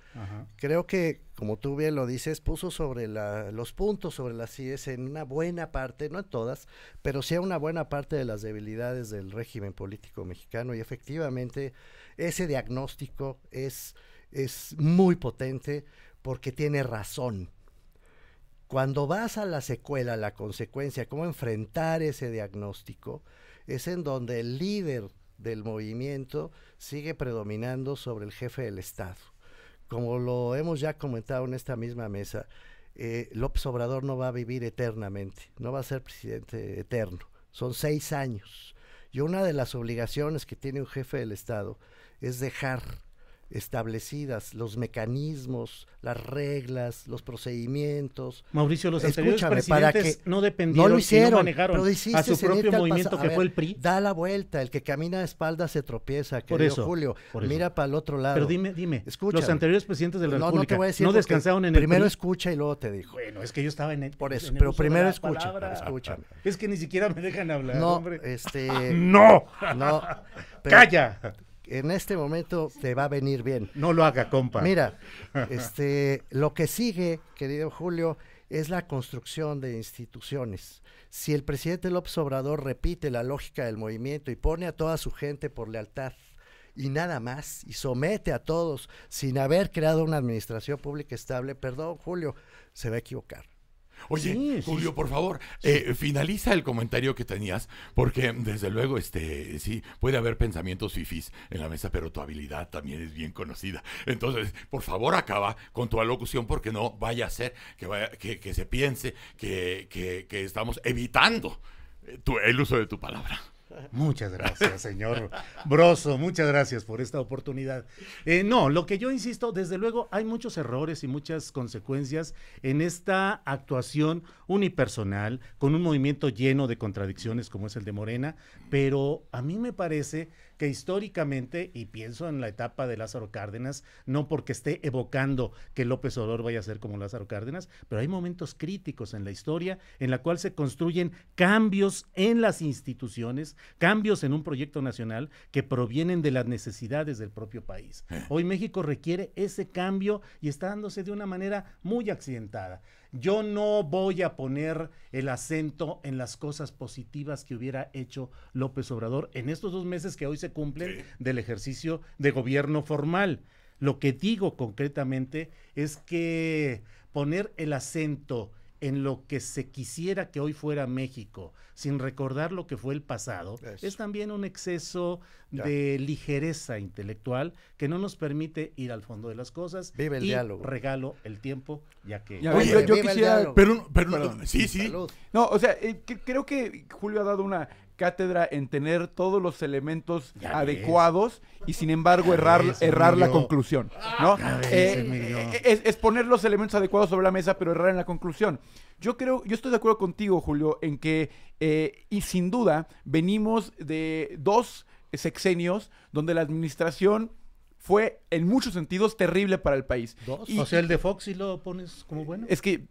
creo que, como tú bien lo dices, puso sobre la, los puntos sobre las CIES en una buena parte, no en todas, pero sí en una buena parte de las debilidades del régimen político mexicano. Y efectivamente ese diagnóstico es, muy potente porque tiene razón. Cuando vas a la secuela, la consecuencia, cómo enfrentar ese diagnóstico, es en donde el líder del movimiento sigue predominando sobre el jefe del Estado. Como lo hemos ya comentado en esta misma mesa, eh, López Obrador no va a vivir eternamente, no va a ser presidente eterno. Son seis años. Y una de las obligaciones que tiene un jefe del Estado es dejar establecidas los mecanismos, las reglas, los procedimientos. Mauricio, los anteriores presidentes para que no dependieron, no lo hicieron, manejaron a su este propio movimiento que fue el PRI. Da la vuelta, el que camina a espaldas se tropieza, querido por Julio. Mira para el otro lado. Pero dime, dime, los anteriores presidentes de la no, República no, descansaron en el Primero escucha y luego te digo. Bueno, es que yo estaba en el Por eso, pero primero escucha, Es que ni siquiera me dejan hablar, No, hombre. este... *laughs* ¡No! No. *laughs* Calla en este momento te va a venir bien. No lo haga, compa. Mira, *laughs* este, lo que sigue, querido Julio, es la construcción de instituciones. Si el presidente López Obrador repite la lógica del movimiento y pone a toda su gente por lealtad y nada más, y somete a todos sin haber creado una administración pública estable, perdón, Julio, se va a equivocar. Oye, Julio, por favor, eh, finaliza el comentario que tenías, porque desde luego, este, sí, puede haber pensamientos fifís en la mesa, pero tu habilidad también es bien conocida. Entonces, por favor, acaba con tu alocución, porque no vaya a ser que, vaya, que, se piense que, que, estamos evitando eh, tu, el uso de tu palabra. Muchas gracias, señor Broso. Muchas gracias por esta oportunidad. Eh, no, lo que yo insisto, desde luego hay muchos errores y muchas consecuencias en esta actuación unipersonal, con un movimiento lleno de contradicciones como es el de Morena, pero a mí me parece que históricamente, y pienso en la etapa de Lázaro Cárdenas, no porque esté evocando que López Obrador vaya a ser como Lázaro Cárdenas, pero hay momentos críticos en la historia en la cual se construyen cambios en las instituciones, cambios en un proyecto nacional que provienen de las necesidades del propio país. Eh. Hoy México requiere ese cambio y está dándose de una manera muy accidentada. Yo no voy a poner el acento en las cosas positivas que hubiera hecho López Obrador en estos dos meses que hoy se cumplen del ejercicio de gobierno formal. Lo que digo concretamente es que poner el acento en lo que se quisiera que hoy fuera México, sin recordar lo que fue el pasado, es también un exceso de ligereza intelectual que no nos permite ir al fondo de las cosas. Vive el diálogo. Regalo el tiempo, ya que. yo, quisiera. Pero, pero, sí, sí. No, o sea, eh, creo que Julio ha dado una cátedra en tener todos los elementos adecuados y sin embargo errar, errar la conclusión. Ah, ¿no? Eh, eh, es, poner los elementos adecuados sobre la mesa pero errar en la conclusión. Yo creo, yo estoy de acuerdo contigo, Julio, en que, eh, y sin duda, venimos de dos sexenios donde la administración fue en muchos sentidos terrible para el país. ¿Dos? o sea, el de Fox y lo pones como bueno. Es que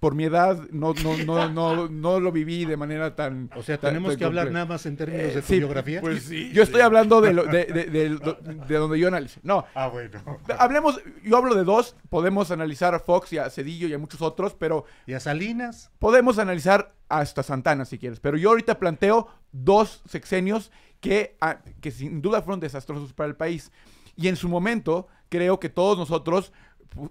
por mi edad no, no, no, no, no lo viví de manera tan... O sea, tenemos que hablar nada más en términos eh, de biografía. Pues sí. Yo estoy hablando de, de, de, de, donde yo analizo. No. Ah, bueno. Hablemos, yo hablo de dos, podemos analizar a Fox y a Cedillo y a muchos otros, pero... ¿Y a Salinas? Podemos analizar hasta Santana si quieres, pero yo ahorita planteo dos sexenios que, ah, que sin duda fueron desastrosos para el país. Y en su momento, creo que todos nosotros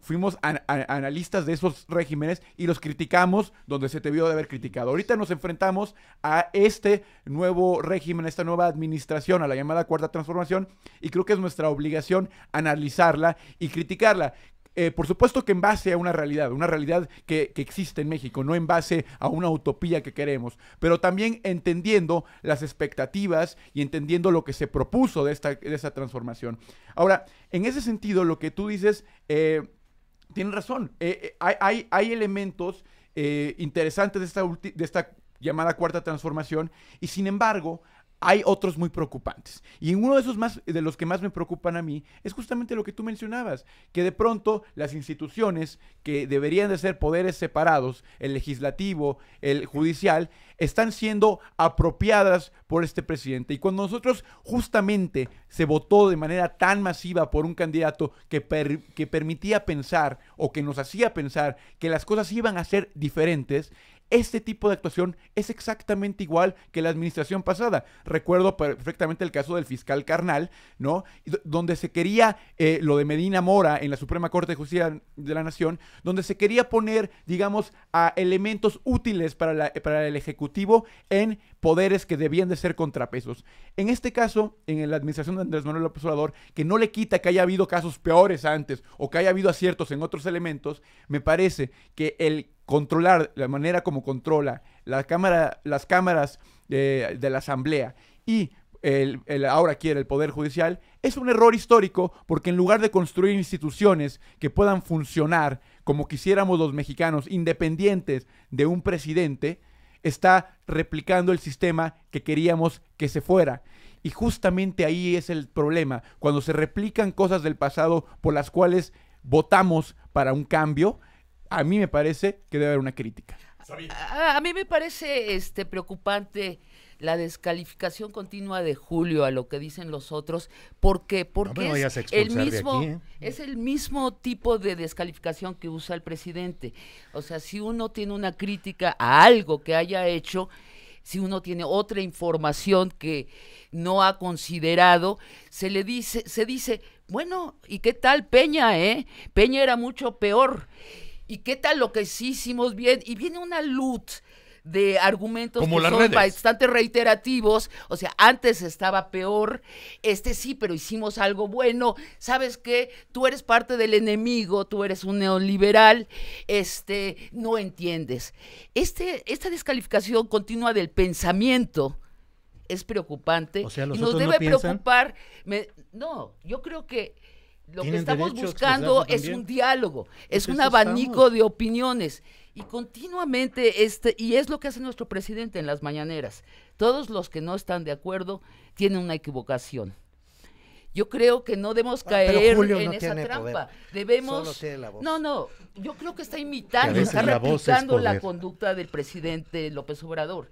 fuimos analistas de esos regímenes y los criticamos donde se te debió de haber criticado. Ahorita nos enfrentamos a este nuevo régimen, a esta nueva administración, a la llamada cuarta transformación, y creo que es nuestra obligación analizarla y criticarla. Eh, por supuesto que en base a una realidad, una realidad que, existe en México, no en base a una utopía que queremos, pero también entendiendo las expectativas y entendiendo lo que se propuso de esta, de transformación. Ahora, en ese sentido, lo que tú dices, eh, tienes razón, eh, hay, hay, elementos interesantes de esta, de esta llamada cuarta transformación y sin embargo hay otros muy preocupantes. Y uno de esos más, de los que más me preocupan a mí, es justamente lo que tú mencionabas, que de pronto las instituciones que deberían de ser poderes separados, el legislativo, el judicial, están siendo apropiadas por este presidente. Y cuando nosotros justamente se votó de manera tan masiva por un candidato que, que permitía pensar o que nos hacía pensar que las cosas iban a ser diferentes, este tipo de actuación es exactamente igual que la administración pasada. Recuerdo perfectamente el caso del fiscal Carnal, ¿no? donde se quería eh, lo de Medina Mora en la Suprema Corte de Justicia de la Nación, donde se quería poner, digamos, a elementos útiles para, para el Ejecutivo en poderes que debían de ser contrapesos. En este caso, en la administración de Andrés Manuel López Obrador, que no le quita que haya habido casos peores antes o que haya habido aciertos en otros elementos, me parece que el controlar la manera como controla la cámara, las cámaras eh, de, la Asamblea y el, ahora quiere el Poder Judicial, es un error histórico porque en lugar de construir instituciones que puedan funcionar como quisiéramos los mexicanos, independientes de un presidente, está replicando el sistema que queríamos que se fuera. Y justamente ahí es el problema, cuando se replican cosas del pasado por las cuales votamos para un cambio, a mí me parece que debe haber una crítica. A, mí me parece este preocupante la descalificación continua de Julio a lo que dicen los otros, ¿por qué? Porque es el mismo ¿eh? es el mismo tipo de descalificación que usa el presidente. O sea, si uno tiene una crítica a algo que haya hecho, si uno tiene otra información que no ha considerado, se le dice se dice, bueno, ¿y qué tal Peña, eh? Peña era mucho peor. ¿Y qué tal lo que sí hicimos bien? Y viene una luz de argumentos que son bastante reiterativos. O sea, antes estaba peor, este sí, pero hicimos algo bueno. ¿Sabes qué? Tú eres parte del enemigo, tú eres un neoliberal, este, no entiendes. Este, esta descalificación continua del pensamiento es preocupante y nos debe preocupar. no, yo creo que lo que estamos buscando es un diálogo, es un abanico de opiniones. Y continuamente, este, y es lo que hace nuestro presidente en las mañaneras. Todos los que no están de acuerdo tienen una equivocación. Yo creo que no debemos ah, caer en esa trampa. Debemos. No, no. Yo creo que está imitando, está replicando la conducta del presidente López Obrador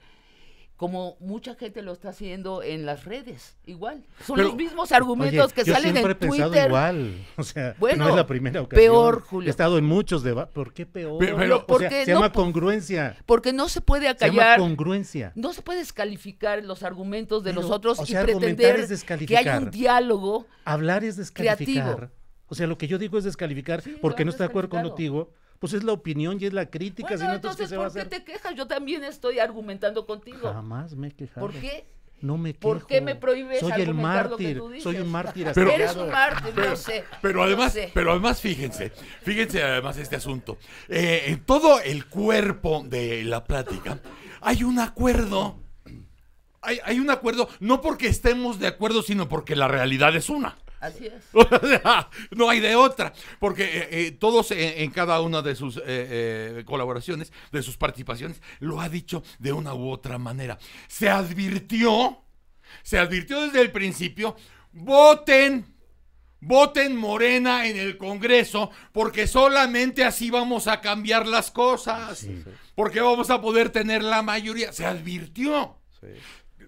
como mucha gente lo está haciendo en las redes, igual. Son los mismos argumentos que salen en Twitter. igual, o sea, no es la primera ocasión. Peor, Julio. He estado en muchos debates. ¿Por qué peor? Pero, se llama congruencia. Porque no se puede acallar. Se llama congruencia. No se puede descalificar los argumentos de los otros y pretender que hay un diálogo. Hablar es descalificar. O sea, lo que yo digo es descalificar porque no está de acuerdo contigo pues es la opinión y es la crítica. entonces, ¿por qué te quejas? Yo también estoy argumentando contigo. Jamás me he ¿Por qué? No me quejo. ¿Por qué me prohíbes soy el mártir, que tú Soy un mártir. Pero, eres un mártir, sé. Pero además, pero además, fíjense, fíjense además este asunto. Eh, en todo el cuerpo de la plática hay un acuerdo. Hay, hay un acuerdo, no porque estemos de acuerdo, sino porque la realidad es una. *laughs* no hay de otra, porque eh, eh, todos en, cada una de sus eh, colaboraciones, de sus participaciones, lo ha dicho de una u otra manera. Se advirtió, se advirtió desde el principio, voten. Voten Morena en el Congreso porque solamente así vamos a cambiar las cosas. Porque vamos a poder tener la mayoría. Se advirtió.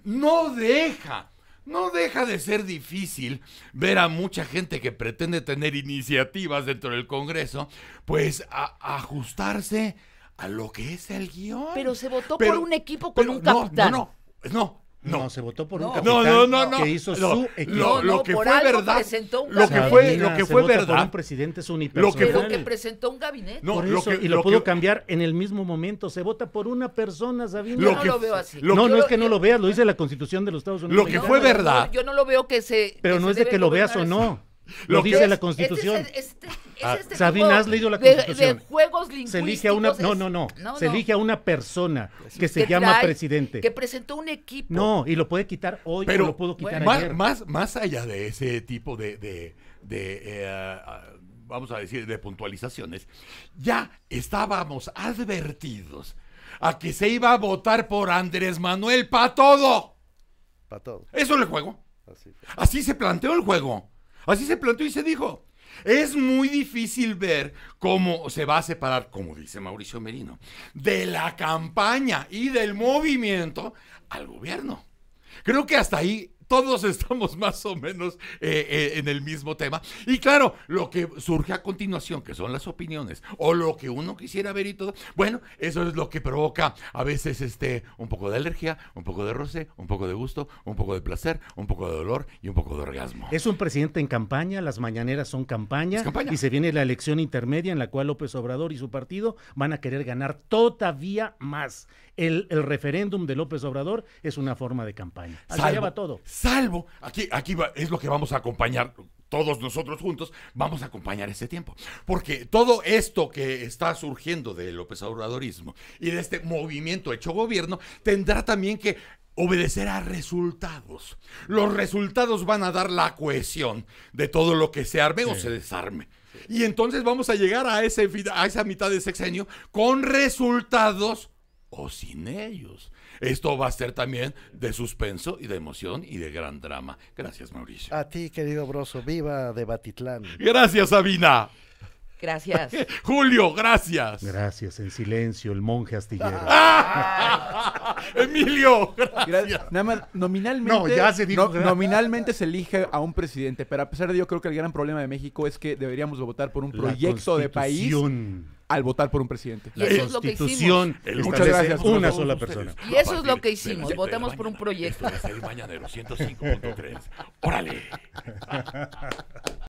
No deja no deja de ser difícil ver a mucha gente que pretende tener iniciativas dentro del Congreso, pues ajustarse a lo que es el guión. Pero se votó por un equipo con un capitán. no, no, no, no. se votó por un capitán no, no, que hizo su equipo. Lo, lo que fue verdad, lo que fue, lo que fue verdad, un presidente es unipersonal. Lo que, que presentó un gabinete. por eso, y lo, pudo cambiar en el mismo momento. Se vota por una persona, Sabina. Yo no lo veo así. no, no es que no lo veas, lo dice la Constitución de los Estados Unidos. Lo que fue verdad. yo no lo veo que se. Pero no es de que lo veas o no. Lo, dice la Constitución. has leído la Constitución. De juegos lingüísticos. Se elige a una, no, no, no, Se elige a una persona que se llama presidente. Que presentó un equipo. No, y lo puede quitar hoy Pero, lo puedo quitar ayer. Más, más, allá de ese tipo de, eh, ah, vamos a decir, de puntualizaciones, ya estábamos advertidos a que se iba a votar por Andrés Manuel para todo. todo. Eso es el juego. Así se planteó el juego. Así se planteó y se dijo. Es muy difícil ver cómo se va a separar, como dice Mauricio Merino, de la campaña y del movimiento al gobierno. Creo que hasta ahí todos estamos más o menos eh, eh, en el mismo tema. Y claro, lo que surge a continuación, que son las opiniones, o lo que uno quisiera ver y todo, bueno, eso es lo que provoca a veces este, un poco de alergia, un poco de roce, un poco de gusto, un poco de placer, un poco de dolor y un poco de orgasmo. Es un presidente en campaña, las mañaneras son campaña, campaña. y se viene la elección intermedia en la cual López Obrador y su partido van a querer ganar todavía más el, referéndum de López Obrador es una forma de campaña. todo. Salvo, aquí, aquí es lo que vamos a acompañar todos nosotros juntos vamos a acompañar ese tiempo. Porque todo esto que está surgiendo de López Obradorismo y de este movimiento hecho gobierno tendrá también que obedecer a resultados. Los resultados van a dar la cohesión de todo lo que se arme o se desarme. Y entonces vamos a llegar a, ese, a esa mitad de sexenio con resultados o sin ellos. Esto va a ser también de suspenso y de emoción y de gran drama. Gracias, Mauricio. A ti, querido Broso. Viva de Batitlán. Gracias, Sabina. Gracias. *laughs* Julio, gracias. Gracias, en silencio, el monje astillero. *laughs* Ah, Emilio, gracias. Nada más, nominalmente, no, ya se nominalmente se elige a un presidente, pero a pesar de ello creo que el gran problema de México es que deberíamos votar por un proyecto de país al votar por un presidente. La constitución muchas gracias una sola persona. Y eso es lo que hicimos, votamos por un proyecto. *laughs*